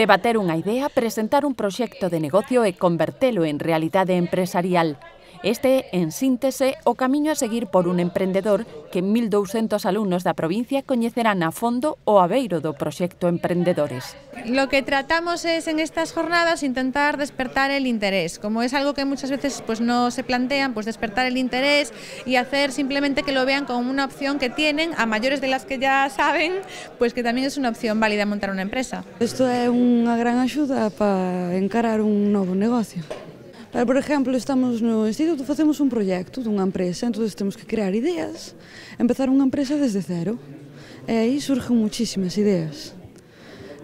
Debater unha idea, presentar un proxecto de negocio e convertelo en realidade empresarial. Este é, en síntese, o camiño a seguir por un emprendedor que 1.200 alumnos da provincia coñecerán a fondo o aveiro do proxecto Emprendedores. Lo que tratamos es en estas jornadas intentar despertar el interés. Como es algo que muchas veces pues, no se plantean, pues despertar el interés y hacer simplemente que lo vean como una opción que tienen, a mayores de las que ya saben, pues que tamén é unha opción válida montar unha empresa. Isto é unha gran axuda para encarar un novo negocio por exemplo, estamos no instituto, facemos un proxecto dunha empresa, entón temos que crear ideas, empezar unha empresa desde cero. E aí surgen muchísimas ideas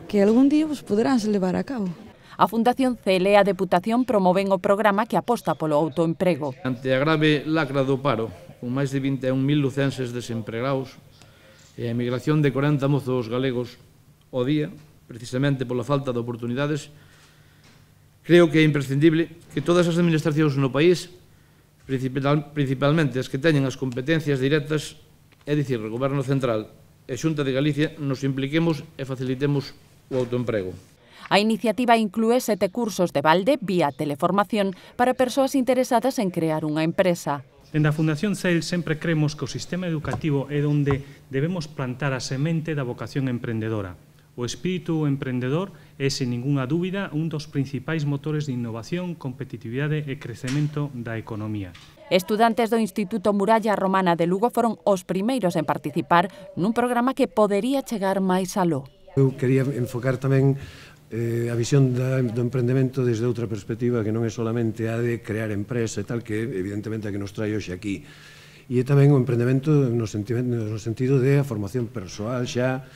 que algún día vos poderánse levar a cabo. A Fundación CL e a Deputación promoven o programa que aposta polo autoemprego. Ante a grave lacra do paro, con máis de 21.000 lucenses desempregados e a emigración de 40 mozos galegos ao día, precisamente pola falta de oportunidades, Creo que é imprescindible que todas as administracións no país, principalmente as que teñen as competencias directas, é dicir, o Goberno Central e Xunta de Galicia, nos impliquemos e facilitemos o autoemprego. A iniciativa inclúe sete cursos de balde vía teleformación para persoas interesadas en crear unha empresa. Dende a Fundación CEL sempre cremos que o sistema educativo é onde debemos plantar a semente da vocación emprendedora. O espírito emprendedor é, sen ningunha dúbida, un dos principais motores de innovación, competitividade e crecemento da economía. Estudantes do Instituto Muralla Romana de Lugo foron os primeiros en participar nun programa que podería chegar máis aló. Eu quería enfocar tamén eh, a visión da, do emprendemento desde outra perspectiva que non é solamente a de crear empresa e tal, que evidentemente a que nos trae hoxe aquí, e é tamén o emprendemento no, no sentido de a formación persoal xa,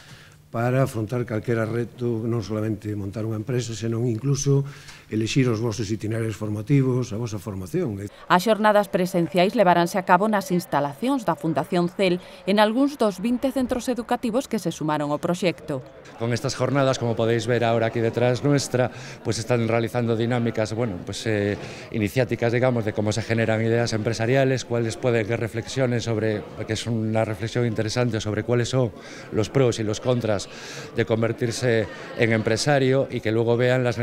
para afrontar calquera reto, non solamente montar unha empresa, senón incluso elexir os vosos itinerarios formativos, a vosa formación. As xornadas presenciais levaránse a cabo nas instalacións da Fundación CEL en algúns dos 20 centros educativos que se sumaron ao proxecto. Con estas jornadas, como podéis ver ahora aquí detrás nuestra, pues están realizando dinámicas, bueno, pues eh, iniciáticas, digamos, de como se generan ideas empresariales, cuáles poden que reflexiones sobre, que es unha reflexión interesante sobre cuáles son los pros e los contras de convertirse en empresario y que luego vean las,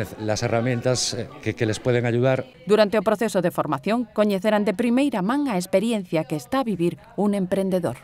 herramientas eh, que, les pueden ayudar. Durante el proceso de formación, conocerán de primera manga la experiencia que está a vivir un emprendedor.